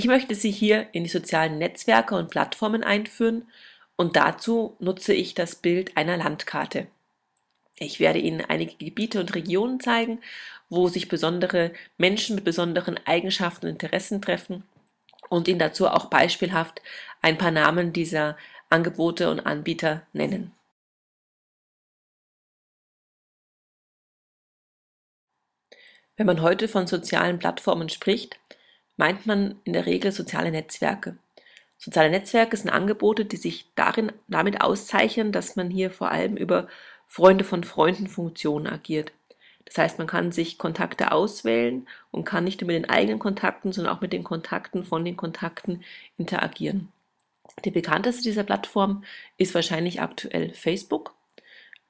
Ich möchte sie hier in die sozialen Netzwerke und Plattformen einführen und dazu nutze ich das Bild einer Landkarte. Ich werde Ihnen einige Gebiete und Regionen zeigen, wo sich besondere Menschen mit besonderen Eigenschaften und Interessen treffen und Ihnen dazu auch beispielhaft ein paar Namen dieser Angebote und Anbieter nennen. Wenn man heute von sozialen Plattformen spricht, meint man in der Regel soziale Netzwerke. Soziale Netzwerke sind Angebote, die sich darin, damit auszeichnen, dass man hier vor allem über Freunde von Freunden Funktion agiert. Das heißt, man kann sich Kontakte auswählen und kann nicht nur mit den eigenen Kontakten, sondern auch mit den Kontakten von den Kontakten interagieren. Die bekannteste dieser Plattformen ist wahrscheinlich aktuell Facebook.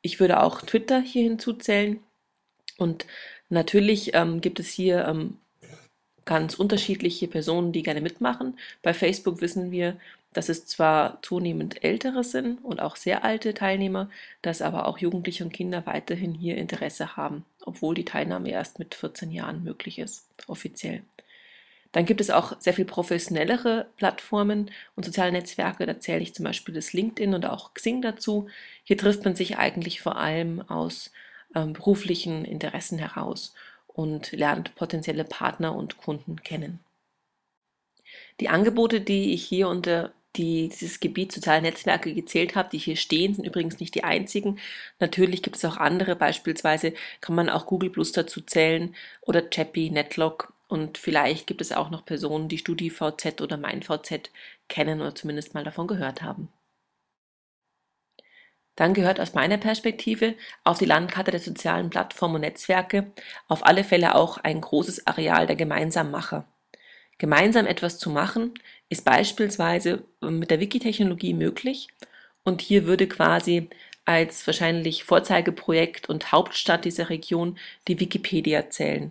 Ich würde auch Twitter hier hinzuzählen. Und natürlich ähm, gibt es hier ähm, ganz unterschiedliche Personen, die gerne mitmachen. Bei Facebook wissen wir, dass es zwar zunehmend ältere sind und auch sehr alte Teilnehmer, dass aber auch Jugendliche und Kinder weiterhin hier Interesse haben, obwohl die Teilnahme erst mit 14 Jahren möglich ist, offiziell. Dann gibt es auch sehr viel professionellere Plattformen und soziale Netzwerke. Da zähle ich zum Beispiel das LinkedIn und auch Xing dazu. Hier trifft man sich eigentlich vor allem aus ähm, beruflichen Interessen heraus und lernt potenzielle Partner und Kunden kennen. Die Angebote, die ich hier unter die dieses Gebiet soziale Netzwerke gezählt habe, die hier stehen, sind übrigens nicht die einzigen. Natürlich gibt es auch andere, beispielsweise kann man auch Google Plus dazu zählen oder Chappie, Netlock und vielleicht gibt es auch noch Personen, die StudiVZ oder MeinVZ kennen oder zumindest mal davon gehört haben dann gehört aus meiner Perspektive auf die Landkarte der sozialen Plattformen und Netzwerke auf alle Fälle auch ein großes Areal der Gemeinsammacher. Gemeinsam etwas zu machen, ist beispielsweise ähm, mit der Wikitechnologie möglich und hier würde quasi als wahrscheinlich Vorzeigeprojekt und Hauptstadt dieser Region die Wikipedia zählen.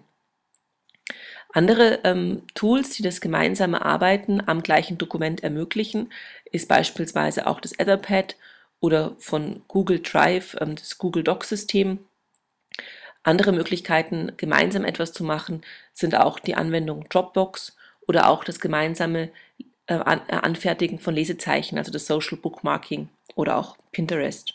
Andere ähm, Tools, die das gemeinsame Arbeiten am gleichen Dokument ermöglichen, ist beispielsweise auch das Etherpad oder von Google Drive, ähm, das Google Docs system Andere Möglichkeiten, gemeinsam etwas zu machen, sind auch die Anwendung Dropbox oder auch das gemeinsame äh, äh, Anfertigen von Lesezeichen, also das Social Bookmarking oder auch Pinterest.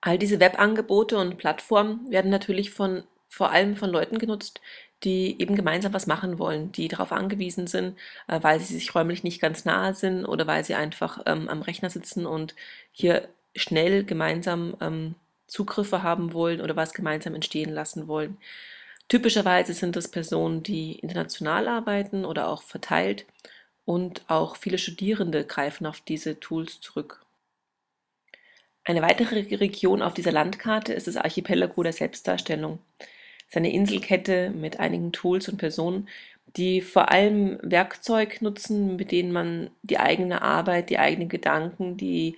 All diese Webangebote und Plattformen werden natürlich von, vor allem von Leuten genutzt, die eben gemeinsam was machen wollen, die darauf angewiesen sind, äh, weil sie sich räumlich nicht ganz nahe sind oder weil sie einfach ähm, am Rechner sitzen und hier schnell gemeinsam ähm, Zugriffe haben wollen oder was gemeinsam entstehen lassen wollen. Typischerweise sind das Personen, die international arbeiten oder auch verteilt und auch viele Studierende greifen auf diese Tools zurück. Eine weitere Region auf dieser Landkarte ist das Archipelago der Selbstdarstellung seine Inselkette mit einigen Tools und Personen, die vor allem Werkzeug nutzen, mit denen man die eigene Arbeit, die eigenen Gedanken, die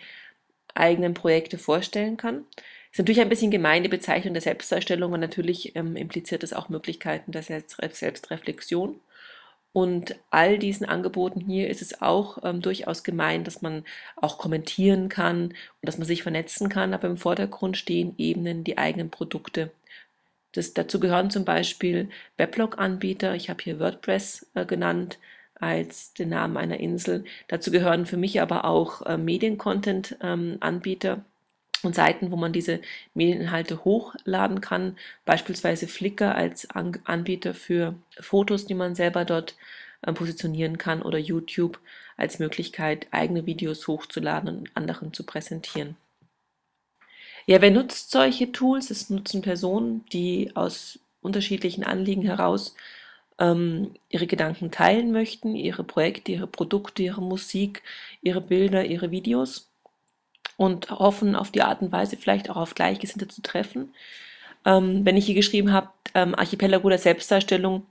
eigenen Projekte vorstellen kann. Ist natürlich ein bisschen gemeine Bezeichnung der Selbstdarstellung und natürlich ähm, impliziert das auch Möglichkeiten der Selbstreflexion. Und all diesen Angeboten hier ist es auch ähm, durchaus gemein, dass man auch kommentieren kann und dass man sich vernetzen kann. Aber im Vordergrund stehen Ebenen, die eigenen Produkte das, dazu gehören zum Beispiel Weblog-Anbieter. Ich habe hier WordPress äh, genannt als den Namen einer Insel. Dazu gehören für mich aber auch äh, Mediencontent-Anbieter. Ähm, und Seiten, wo man diese Medieninhalte hochladen kann, beispielsweise Flickr als An Anbieter für Fotos, die man selber dort äh, positionieren kann oder YouTube als Möglichkeit, eigene Videos hochzuladen und anderen zu präsentieren. Ja, wer nutzt solche Tools? Es nutzen Personen, die aus unterschiedlichen Anliegen heraus ähm, ihre Gedanken teilen möchten, ihre Projekte, ihre Produkte, ihre Musik, ihre Bilder, ihre Videos und hoffen auf die Art und Weise vielleicht auch auf Gleichgesinnte zu treffen. Ähm, wenn ich hier geschrieben habe, ähm, Archipelago der Selbstdarstellung,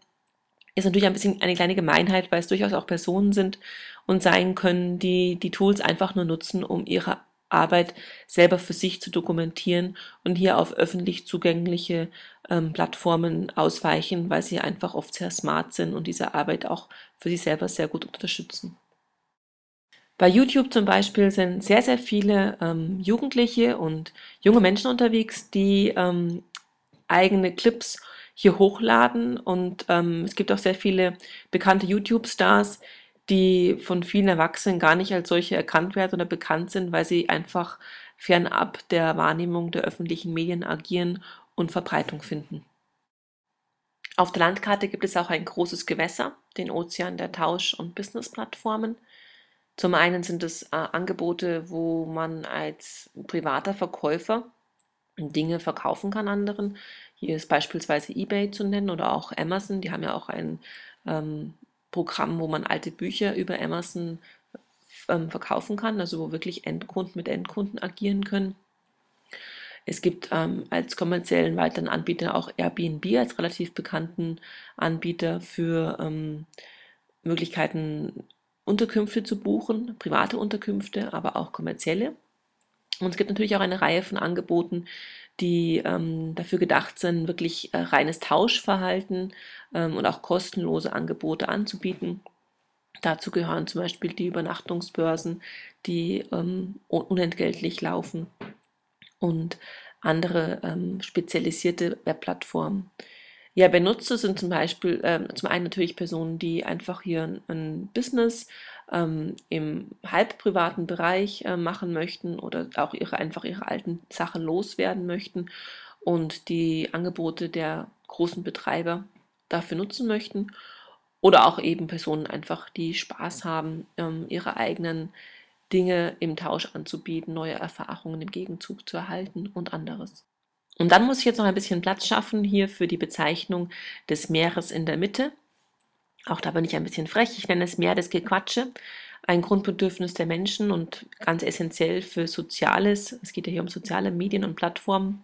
ist natürlich ein bisschen eine kleine Gemeinheit, weil es durchaus auch Personen sind und sein können, die die Tools einfach nur nutzen, um ihre Arbeit selber für sich zu dokumentieren und hier auf öffentlich zugängliche ähm, Plattformen ausweichen, weil sie einfach oft sehr smart sind und diese Arbeit auch für sich selber sehr gut unterstützen. Bei YouTube zum Beispiel sind sehr, sehr viele ähm, Jugendliche und junge Menschen unterwegs, die ähm, eigene Clips hier hochladen und ähm, es gibt auch sehr viele bekannte YouTube-Stars, die von vielen Erwachsenen gar nicht als solche erkannt werden oder bekannt sind, weil sie einfach fernab der Wahrnehmung der öffentlichen Medien agieren und Verbreitung finden. Auf der Landkarte gibt es auch ein großes Gewässer, den Ozean der Tausch- und Business-Plattformen. Zum einen sind es äh, Angebote, wo man als privater Verkäufer Dinge verkaufen kann anderen. Hier ist beispielsweise eBay zu nennen oder auch Amazon. Die haben ja auch ein ähm, Programm, wo man alte Bücher über Amazon ähm, verkaufen kann, also wo wirklich Endkunden mit Endkunden agieren können. Es gibt ähm, als kommerziellen weiteren Anbieter auch Airbnb als relativ bekannten Anbieter für ähm, Möglichkeiten, Unterkünfte zu buchen, private Unterkünfte, aber auch kommerzielle. Und es gibt natürlich auch eine Reihe von Angeboten, die ähm, dafür gedacht sind, wirklich äh, reines Tauschverhalten ähm, und auch kostenlose Angebote anzubieten. Dazu gehören zum Beispiel die Übernachtungsbörsen, die ähm, unentgeltlich laufen und andere ähm, spezialisierte Webplattformen. Ja, Benutzer sind zum Beispiel ähm, zum einen natürlich Personen, die einfach hier ein, ein Business ähm, im privaten Bereich äh, machen möchten oder auch ihre, einfach ihre alten Sachen loswerden möchten und die Angebote der großen Betreiber dafür nutzen möchten. Oder auch eben Personen einfach, die Spaß haben, ähm, ihre eigenen Dinge im Tausch anzubieten, neue Erfahrungen im Gegenzug zu erhalten und anderes. Und dann muss ich jetzt noch ein bisschen Platz schaffen hier für die Bezeichnung des Meeres in der Mitte. Auch da bin ich ein bisschen frech. Ich nenne es Meer des Gequatsche. Ein Grundbedürfnis der Menschen und ganz essentiell für Soziales. Es geht ja hier um soziale Medien und Plattformen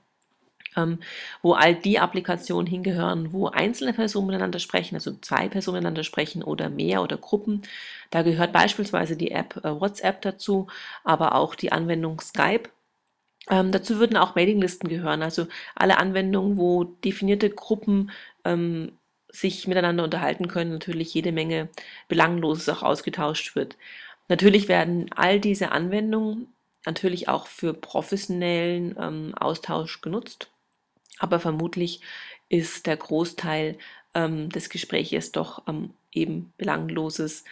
ähm, wo all die Applikationen hingehören, wo einzelne Personen miteinander sprechen, also zwei Personen miteinander sprechen oder mehr oder Gruppen. Da gehört beispielsweise die App äh, WhatsApp dazu, aber auch die Anwendung Skype. Ähm, dazu würden auch Mailinglisten gehören, also alle Anwendungen, wo definierte Gruppen ähm, sich miteinander unterhalten können, natürlich jede Menge Belangloses auch ausgetauscht wird. Natürlich werden all diese Anwendungen natürlich auch für professionellen ähm, Austausch genutzt. Aber vermutlich ist der Großteil ähm, des Gesprächs doch ähm, eben belangloses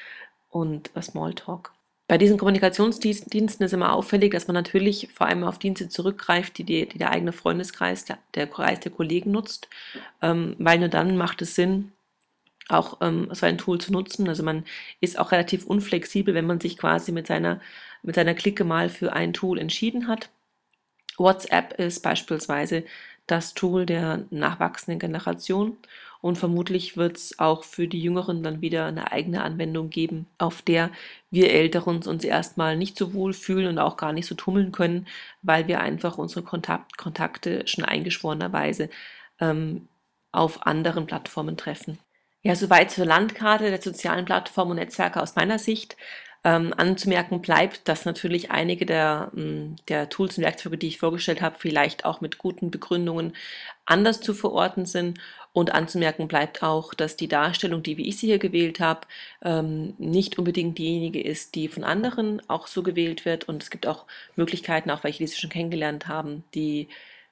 und äh, Smalltalk. Bei diesen Kommunikationsdiensten ist immer auffällig, dass man natürlich vor allem auf Dienste zurückgreift, die, die, die der eigene Freundeskreis, der, Kreis der Kollegen nutzt, ähm, weil nur dann macht es Sinn, auch ähm, so ein Tool zu nutzen. Also man ist auch relativ unflexibel, wenn man sich quasi mit seiner, mit seiner Clique mal für ein Tool entschieden hat. WhatsApp ist beispielsweise das Tool der nachwachsenden Generation. Und vermutlich wird es auch für die Jüngeren dann wieder eine eigene Anwendung geben, auf der wir Älteren uns erstmal nicht so wohl fühlen und auch gar nicht so tummeln können, weil wir einfach unsere Kontakt Kontakte schon eingeschworenerweise ähm, auf anderen Plattformen treffen. Ja, soweit zur Landkarte der sozialen Plattformen und Netzwerke aus meiner Sicht. Ähm, anzumerken bleibt, dass natürlich einige der, hm, der Tools und Werkzeuge, die ich vorgestellt habe, vielleicht auch mit guten Begründungen anders zu verorten sind. Und anzumerken bleibt auch, dass die Darstellung, die wie ich sie hier gewählt habe, ähm, nicht unbedingt diejenige ist, die von anderen auch so gewählt wird. Und es gibt auch Möglichkeiten, auch welche, die Sie schon kennengelernt haben, die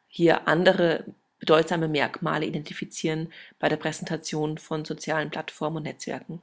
hier andere bedeutsame Merkmale identifizieren bei der Präsentation von sozialen Plattformen und Netzwerken.